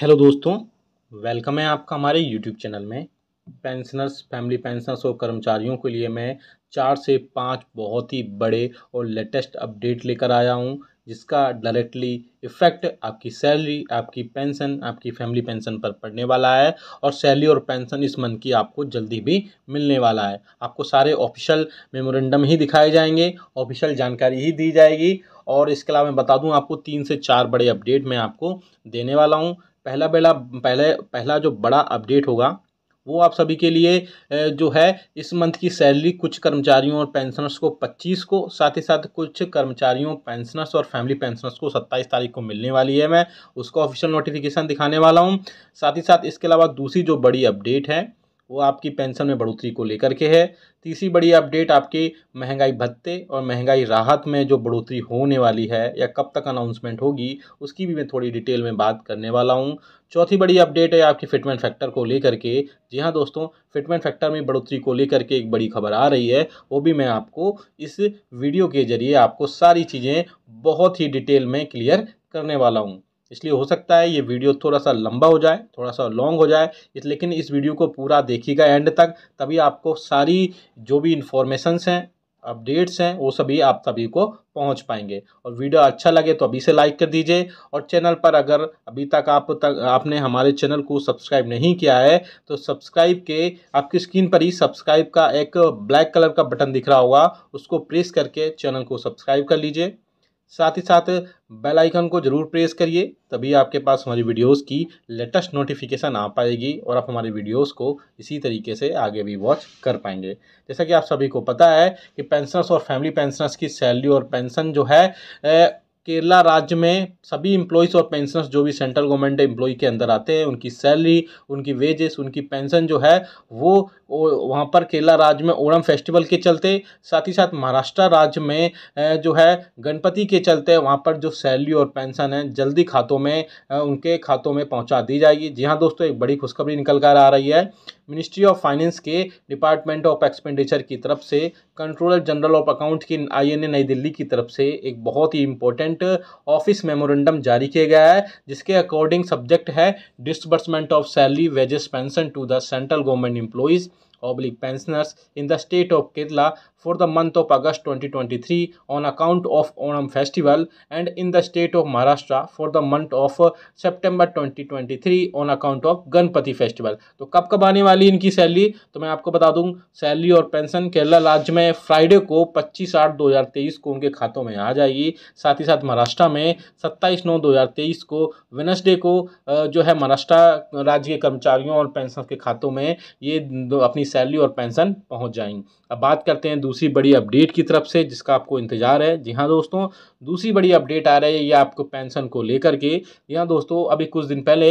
Hello दोस्तों welcome है आपका हमारे यूट्यूब चैनल में पेंशनर्स फैमिली पेंशनर्स और कर्मचारियों के लिए मैं चार से पाँच बहुत ही बड़े और लेटेस्ट अपडेट लेकर आया हूँ जिसका डायरेक्टली इफ़ेक्ट आपकी सैलरी आपकी पेंशन आपकी फैमिली पेंशन पर पड़ने वाला है और सैलरी और पेंशन इस मंथ की आपको जल्दी भी मिलने वाला है आपको सारे ऑफिशियल मेमोरेंडम ही दिखाए जाएंगे ऑफिशियल जानकारी ही दी जाएगी और इसके अलावा मैं बता दूं आपको तीन से चार बड़े अपडेट मैं आपको देने वाला हूं पहला बेला पहले पहला जो बड़ा अपडेट होगा वो आप सभी के लिए जो है इस मंथ की सैलरी कुछ कर्मचारियों और पेंशनर्स को 25 को साथ ही साथ कुछ कर्मचारियों पेंशनर्स और फैमिली पेंशनर्स को 27 तारीख को मिलने वाली है मैं उसको ऑफिशियल नोटिफिकेशन दिखाने वाला हूँ साथ ही साथ इसके अलावा दूसरी जो बड़ी अपडेट है वो आपकी पेंशन में बढ़ोतरी को लेकर के है तीसरी बड़ी अपडेट आपके महंगाई भत्ते और महंगाई राहत में जो बढ़ोतरी होने वाली है या कब तक अनाउंसमेंट होगी उसकी भी मैं थोड़ी डिटेल में बात करने वाला हूँ चौथी बड़ी अपडेट है आपकी फिटमेंट फैक्टर को लेकर के जी हाँ दोस्तों फिटमेंट फैक्टर में बढ़ोतरी को लेकर के एक बड़ी खबर आ रही है वो भी मैं आपको इस वीडियो के जरिए आपको सारी चीज़ें बहुत ही डिटेल में क्लियर करने वाला हूँ इसलिए हो सकता है ये वीडियो थोड़ा सा लंबा हो जाए थोड़ा सा लॉन्ग हो जाए इस लेकिन इस वीडियो को पूरा देखिएगा एंड तक तभी आपको सारी जो भी इन्फॉर्मेशंस हैं अपडेट्स हैं वो सभी आप सभी को पहुंच पाएंगे और वीडियो अच्छा लगे तो अभी से लाइक कर दीजिए और चैनल पर अगर अभी तक आप तक आपने हमारे चैनल को सब्सक्राइब नहीं किया है तो सब्सक्राइब के आपकी स्क्रीन पर ही सब्सक्राइब का एक ब्लैक कलर का बटन दिख रहा होगा उसको प्रेस करके चैनल को सब्सक्राइब कर लीजिए साथ ही साथ बेल आइकन को ज़रूर प्रेस करिए तभी आपके पास हमारी वीडियोस की लेटेस्ट नोटिफिकेशन आ पाएगी और आप हमारी वीडियोस को इसी तरीके से आगे भी वॉच कर पाएंगे जैसा कि आप सभी को पता है कि पेंशनर्स और फैमिली पेंशनर्स की सैलरी और पेंशन जो है केरला राज्य में सभी इम्प्लॉयज़ और पेंशनर्स जो भी सेंट्रल गवर्नमेंट एम्प्लॉय के अंदर आते हैं उनकी सैलरी उनकी वेजेस उनकी पेंशन जो है वो वहाँ पर केरला राज्य में ओणम फेस्टिवल के चलते साथ ही साथ महाराष्ट्र राज्य में जो है गणपति के चलते वहाँ पर जो सैलरी और पेंशन है जल्दी खातों में उनके खातों में पहुँचा दी जाएगी जी हाँ दोस्तों एक बड़ी खुशखबरी निकल कर आ रही है मिनिस्ट्री ऑफ फाइनेंस के डिपार्टमेंट ऑफ एक्सपेंडिचर की तरफ से कंट्रोलर जनरल ऑफ अकाउंट की आईएनए नई दिल्ली की तरफ से एक बहुत ही इंपॉर्टेंट ऑफिस मेमोरेंडम जारी किया गया है जिसके अकॉर्डिंग सब्जेक्ट है disbursement of salary wages pension to the central government employees oblique pensioners in the state of Kerala for the month of August 2023 on account of Onam festival and in the state of Maharashtra for the month of uh, September 2023 on account of Ganpati festival. तो कब कब आने वाली इनकी salary तो मैं आपको बता दूँ सैलरी और पेंशन केरला राज्य में फ्राइडे को 25 आठ 2023 को उनके खातों में आ जाएगी साथ ही साथ महाराष्ट्र में 27 नौ 2023 को वेनसडे को जो है महाराष्ट्र राज्य के कर्मचारियों और पेंशन के खातों में ये अपनी सैलरी और पेंशन पहुँच जाएंगी अब बात करते हैं दूसरी बड़ी अपडेट की तरफ से जिसका आपको इंतजार है जी हाँ दोस्तों दूसरी बड़ी अपडेट आ रही है ये आपको पेंशन को लेकर के जी हाँ दोस्तों अभी कुछ दिन पहले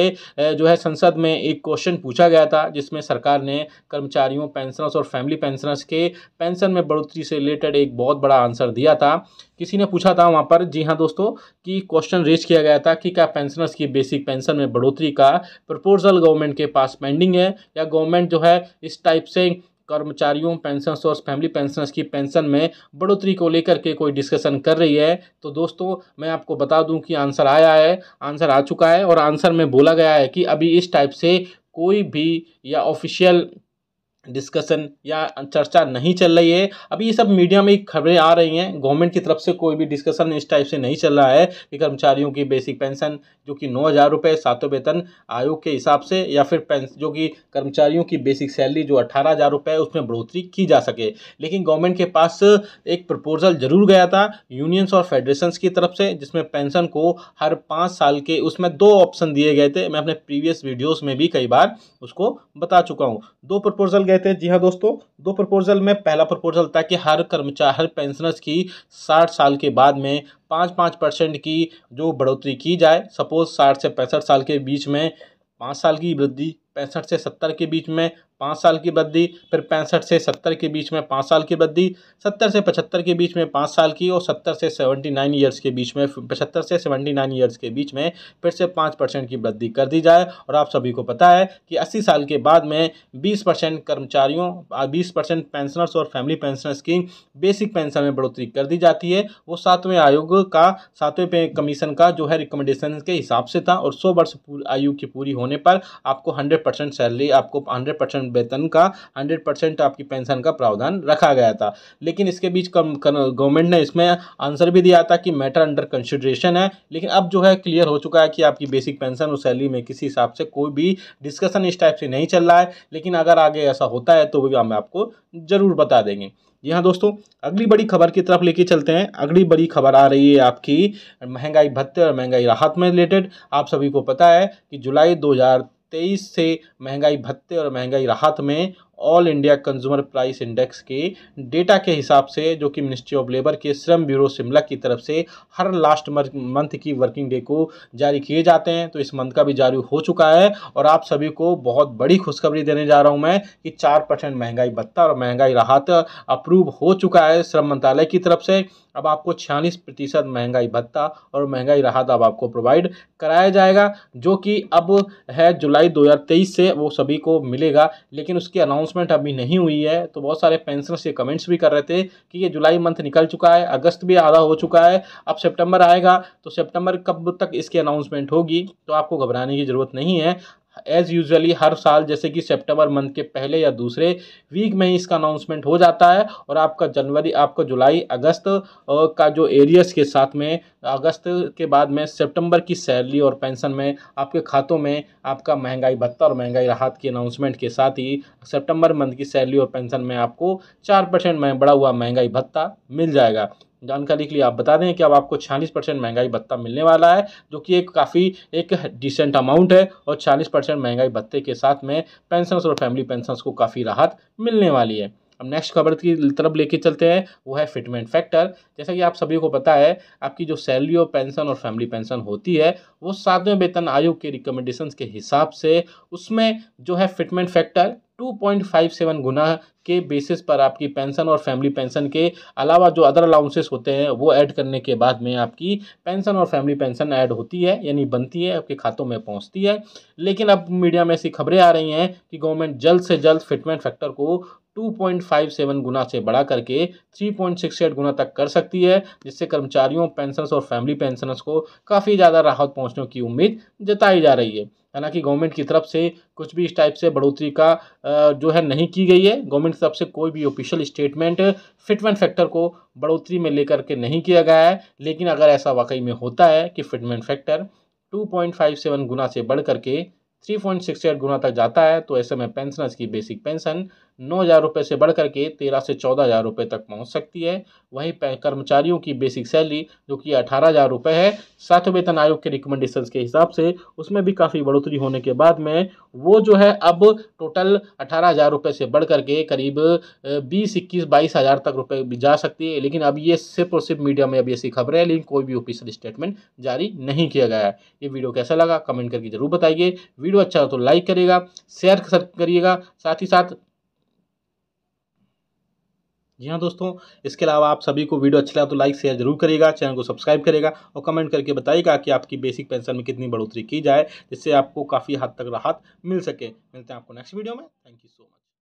जो है संसद में एक क्वेश्चन पूछा गया था जिसमें सरकार ने कर्मचारियों पेंशनर्स और फैमिली पेंशनर्स के पेंशन में बढ़ोतरी से रिलेटेड एक बहुत बड़ा आंसर दिया था किसी ने पूछा था वहाँ पर जी हाँ दोस्तों कि क्वेश्चन रेज किया गया था कि क्या पेंशनर्स की बेसिक पेंशन में बढ़ोतरी का प्रपोजल गवर्नमेंट के पास पेंडिंग है या गवर्नमेंट जो है इस टाइप से कर्मचारियों पेंशनर्स और फैमिली पेंशनर्स की पेंशन में बढ़ोतरी को लेकर के कोई डिस्कशन कर रही है तो दोस्तों मैं आपको बता दूं कि आंसर आया है आंसर आ चुका है और आंसर में बोला गया है कि अभी इस टाइप से कोई भी या ऑफिशियल डिस्कशन या चर्चा नहीं चल रही है अभी ये सब मीडिया में खबरें आ रही हैं गवर्नमेंट की तरफ से कोई भी डिस्कशन इस टाइप से नहीं चल रहा है कि कर्मचारियों की बेसिक पेंशन जो कि नौ हज़ार रुपये सातों वेतन आयोग के हिसाब से या फिर पेंस जो कि कर्मचारियों की बेसिक सैलरी जो अट्ठारह हज़ार रुपये है उसमें बढ़ोतरी की जा सके लेकिन गवर्नमेंट के पास एक प्रपोजल जरूर गया था यूनियंस और फेडरेशन की तरफ से जिसमें पेंशन को हर पाँच साल के उसमें दो ऑप्शन दिए गए थे मैं अपने प्रीवियस वीडियोज़ में भी कई बार उसको बता चुका हूँ दो प्रपोजल गए थे जी हाँ दोस्तों दो प्रपोजल में पहला प्रपोजल था कि हर कर्मचारी हर पेंशनर्स की साठ साल के बाद में पाँच पाँच परसेंट की जो बढ़ोतरी की जाए सपोज साठ से पैंसठ साल के बीच में पाँच साल की वृद्धि पैंसठ से सत्तर के बीच में पाँच साल की बद्दी फिर पैंसठ से सत्तर के बीच में पाँच साल की बद्दी सत्तर से पचहत्तर के बीच में पाँच साल की और सत्तर से सेवेंटी नाइन ईयर्स के बीच में पचहत्तर से सेवेंटी नाइन ईयर्स के बीच में फिर से पाँच परसेंट की वृद्धि कर दी जाए और आप सभी को पता है कि अस्सी साल के बाद में बीस परसेंट कर्मचारियों बीस परसेंट पेंशनर्स और फैमिली पेंशनर्स की बेसिक पेंशन में बढ़ोतरी कर दी जाती है वो सातवें आयोग का सातवें पे कमीशन का जो है रिकमेंडेशन के हिसाब से था और सौ वर्ष आयु की पूरी होने पर आपको हंड्रेड परसेंट सैलरी आपको हंड्रेड परसेंट परसेंट वेतन का हंड्रेड परसेंट आपकी पेंशन का प्रावधान रखा गया था लेकिन इसके बीच गवर्नमेंट ने इसमें आंसर भी दिया था कि मैटर अंडर कंसिडरेशन है लेकिन अब जो है क्लियर हो चुका है कि आपकी बेसिक पेंशन और सैलरी में किसी हिसाब से कोई भी डिस्कशन इस टाइप से नहीं चल रहा है लेकिन अगर आगे ऐसा होता है तो वो हम आपको ज़रूर बता देंगे यहाँ दोस्तों अगली बड़ी खबर की तरफ लेके चलते हैं अगली बड़ी खबर आ रही है आपकी महंगाई भत्ते और महंगाई राहत में रिलेटेड आप सभी को पता है कि जुलाई तेईस से महंगाई भत्ते और महंगाई राहत में all India consumer price index के डेटा के हिसाब से जो कि मिनिस्ट्री ऑफ लेबर के श्रम ब्यूरो शिमला की तरफ से हर लास्ट मंथ की वर्किंग डे को जारी किए जाते हैं तो इस मंथ का भी जारी हो चुका है और आप सभी को बहुत बड़ी खुशखबरी देने जा रहा हूँ मैं कि चार परसेंट महंगाई भत्ता और महंगाई राहत अप्रूव हो चुका है श्रम मंत्रालय की तरफ से अब आपको छियालीस प्रतिशत महंगाई भत्ता और महंगाई राहत अब आपको प्रोवाइड कराया जाएगा जो कि अब है जुलाई 2023 से वो सभी को मिलेगा लेकिन उसके अनाउंस अनाउंसमेंट अभी नहीं हुई है तो बहुत सारे पेंशनर्स ये कमेंट्स भी कर रहे थे कि ये जुलाई मंथ निकल चुका है अगस्त भी आधा हो चुका है अब सितंबर आएगा तो सितंबर कब तक इसकी अनाउंसमेंट होगी तो आपको घबराने की ज़रूरत नहीं है एज़ यूजुअली हर साल जैसे कि सितंबर मंथ के पहले या दूसरे वीक में ही इसका अनाउंसमेंट हो जाता है और आपका जनवरी आपका जुलाई अगस्त का जो एरियस के साथ में अगस्त के बाद में सितंबर की सैलरी और पेंशन में आपके खातों में आपका महंगाई भत्ता और महंगाई राहत की अनाउंसमेंट के साथ ही सेप्टेम्बर मंथ की सैलरी और पेंशन में आपको चार परसेंट में बढ़ा हुआ महंगाई भत्ता मिल जाएगा जानकारी के लिए आप बता दें कि अब आपको छियालीस परसेंट महंगाई भत्ता मिलने वाला है जो कि एक काफ़ी एक डिसेंट अमाउंट है और छियालीस परसेंट महंगाई भत्ते के साथ में पेंशन्स और फैमिली पेंशन्स को काफ़ी राहत मिलने वाली है अब नेक्स्ट खबर की तरफ लेके चलते हैं वो है फिटमेंट फैक्टर जैसा कि आप सभी को पता है आपकी जो सैलरी और पेंशन और फैमिली पेंशन होती है वो सातवें वेतन आयोग के रिकमेंडेशंस के हिसाब से उसमें जो है फिटमेंट फैक्टर 2.57 गुना के बेसिस पर आपकी पेंशन और फैमिली पेंशन के अलावा जो अदर अलाउंसेस होते हैं वो ऐड करने के बाद में आपकी पेंशन और फैमिली पेंशन ऐड होती है यानी बनती है आपके खातों में पहुंचती है लेकिन अब मीडिया में ऐसी खबरें आ रही हैं कि गवर्नमेंट जल्द से जल्द फिटमेंट फैक्टर को 2.57 गुना से बढ़ा करके 3.68 गुना तक कर सकती है जिससे कर्मचारियों पेंशनर्स और फैमिली पेंशनर्स को काफ़ी ज़्यादा राहत पहुंचने की उम्मीद जताई जा रही है हालांकि गवर्नमेंट की तरफ से कुछ भी इस टाइप से बढ़ोतरी का जो है नहीं की गई है गवर्नमेंट की तरफ से कोई भी ऑफिशियल स्टेटमेंट फिटमेंट फैक्टर को बढ़ोतरी में लेकर के नहीं किया गया है लेकिन अगर ऐसा वाकई में होता है कि फिटमेंट फैक्टर 2.57 गुना से बढ़ करके 3.68 गुना तक जाता है तो ऐसे में पेंशनर्स की बेसिक पेंशन नौ हज़ार रुपये से बढ़कर के तेरह से चौदह हज़ार रुपये तक पहुंच सकती है वहीं कर्मचारियों की बेसिक सैलरी जो कि अठारह हज़ार रुपये है सातवें वेतन आयोग के रिकमेंडेशंस के हिसाब से उसमें भी काफ़ी बढ़ोतरी होने के बाद में वो जो है अब टोटल अठारह हज़ार रुपये से बढ़ करके करीब बीस इक्कीस बाईस हज़ार तक रुपये भी जा सकती है लेकिन अब ये सिर्फ और सिर्फ मीडिया में अब ऐसी खबरें हैं लेकिन कोई भी ऑफिशियल स्टेटमेंट जारी नहीं किया गया है ये वीडियो कैसा लगा कमेंट करके जरूर बताइए वीडियो अच्छा हो तो लाइक करेगा शेयर करिएगा साथ ही साथ जी हाँ दोस्तों इसके अलावा आप सभी को वीडियो अच्छा लगा तो लाइक शेयर जरूर करेगा चैनल को सब्सक्राइब करेगा और कमेंट करके बताइएगा कि आपकी बेसिक पेंशन में कितनी बढ़ोतरी की जाए जिससे आपको काफ़ी हद तक राहत मिल सके मिलते हैं आपको नेक्स्ट वीडियो में थैंक यू सो मच